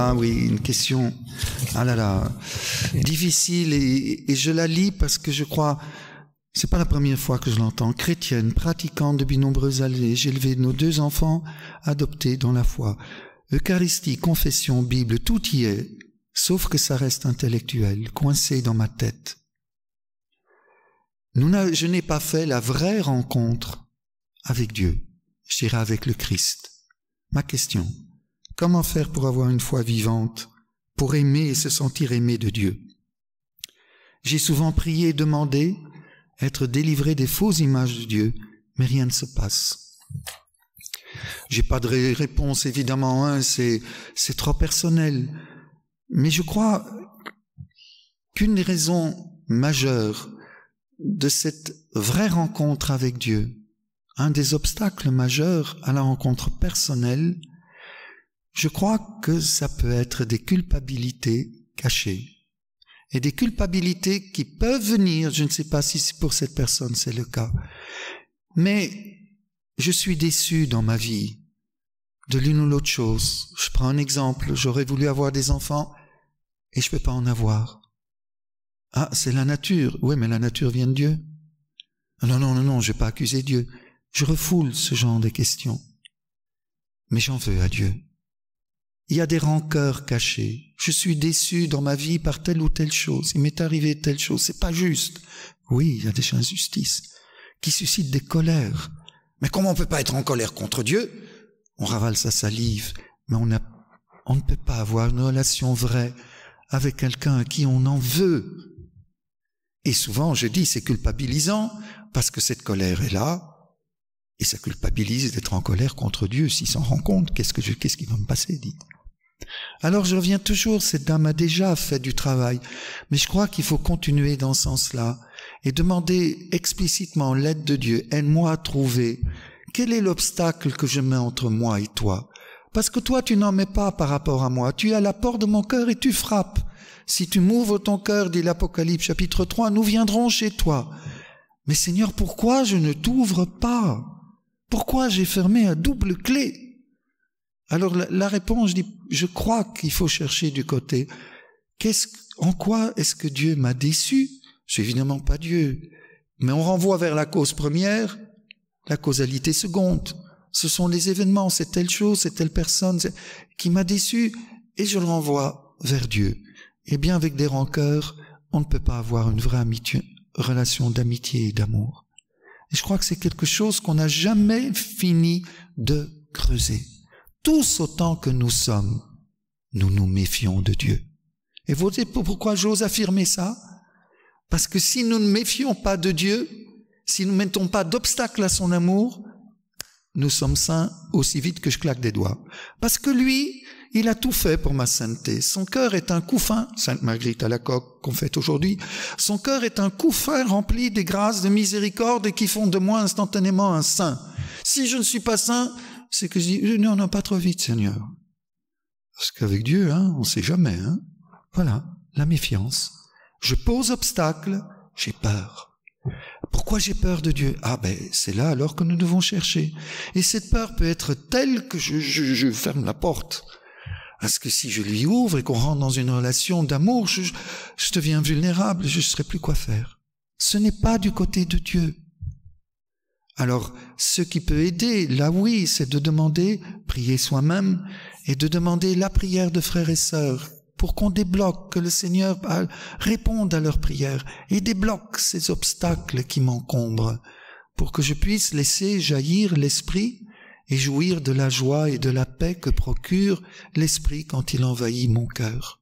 Ah oui, une question. Ah là là, difficile et, je la lis parce que je crois. C'est pas la première fois que je l'entends. Chrétienne, pratiquante depuis nombreuses années, j'ai élevé nos deux enfants adoptés dans la foi. Eucharistie, confession, Bible, tout y est, sauf que ça reste intellectuel, coincé dans ma tête. je n'ai pas fait la vraie rencontre avec Dieu, je dirais avec le Christ. Ma question, Comment faire pour avoir une foi vivante, pour aimer et se sentir aimé de Dieu J'ai souvent prié et demandé être délivré des fausses images de Dieu, mais rien ne se passe. J'ai pas de réponse évidemment, hein, c'est c'est trop personnel. Mais je crois qu'une des raisons majeures de cette vraie rencontre avec Dieu, un des obstacles majeurs à la rencontre personnelle, je crois que ça peut être des culpabilités cachées et des culpabilités qui peuvent venir, je ne sais pas si pour cette personne c'est le cas, mais je suis déçu dans ma vie de l'une ou l'autre chose. Je prends un exemple, j'aurais voulu avoir des enfants et je ne peux pas en avoir. Ah, c'est la nature. Oui, mais la nature vient de Dieu. Non, non, non, non, je vais pas accuser Dieu. Je refoule ce genre de questions. Mais j'en veux à Dieu. Il y a des rancœurs cachées. Je suis déçu dans ma vie par telle ou telle chose. Il m'est arrivé telle chose. C'est pas juste. Oui, il y a des injustices qui suscitent des colères. Mais comment on peut pas être en colère contre Dieu On ravale sa salive, mais on, on ne peut pas avoir une relation vraie avec quelqu'un à qui on en veut. Et souvent, je dis, c'est culpabilisant parce que cette colère est là et ça culpabilise d'être en colère contre Dieu. S'il s'en rend compte, qu'est-ce que je, qu'est-ce qui va me passer, dites. Alors je reviens toujours, cette dame a déjà fait du travail, mais je crois qu'il faut continuer dans ce sens-là et demander explicitement l'aide de Dieu. Aide-moi à trouver quel est l'obstacle que je mets entre moi et toi. Parce que toi, tu n'en mets pas par rapport à moi. Tu as la porte de mon cœur et tu frappes. Si tu m'ouvres ton cœur, dit l'Apocalypse chapitre 3, nous viendrons chez toi. Mais Seigneur, pourquoi je ne t'ouvre pas Pourquoi j'ai fermé à double clé alors la, réponse, dit je crois qu'il faut chercher du côté, qu'est-ce, en quoi est-ce que Dieu m'a déçu C'est évidemment pas Dieu. Mais on renvoie vers la cause première, la causalité seconde. Ce sont les événements, c'est telle chose, c'est telle personne qui m'a déçu, et je le renvoie vers Dieu. Eh bien, avec des rancœurs, on ne peut pas avoir une vraie relation d'amitié et d'amour. Et je crois que c'est quelque chose qu'on n'a jamais fini de creuser tous autant que nous sommes, nous nous méfions de Dieu. Et vous savez pourquoi j'ose affirmer ça Parce que si nous ne méfions pas de Dieu, si nous ne mettons pas d'obstacle à son amour, nous sommes saints aussi vite que je claque des doigts. Parce que lui, il a tout fait pour ma sainteté. Son cœur est un couffin, Sainte Marguerite à la coque qu'on fait aujourd'hui, son cœur est un couffin rempli des grâces de miséricorde qui font de moi instantanément un saint. Si je ne suis pas saint, c'est que je dis, non, non, pas trop vite, Seigneur. Parce qu'avec Dieu, hein, on ne sait jamais. Hein. Voilà, la méfiance. Je pose obstacle, j'ai peur. Pourquoi j'ai peur de Dieu Ah ben, c'est là alors que nous devons chercher. Et cette peur peut être telle que je, je, je ferme la porte. Parce que si je lui ouvre et qu'on rentre dans une relation d'amour, je, je deviens vulnérable, je ne saurais plus quoi faire. Ce n'est pas du côté de Dieu. Alors, ce qui peut aider, là oui, c'est de demander, prier soi-même, et de demander la prière de frères et sœurs, pour qu'on débloque, que le Seigneur ah, réponde à leurs prières, et débloque ces obstacles qui m'encombrent, pour que je puisse laisser jaillir l'Esprit, et jouir de la joie et de la paix que procure l'Esprit quand il envahit mon cœur.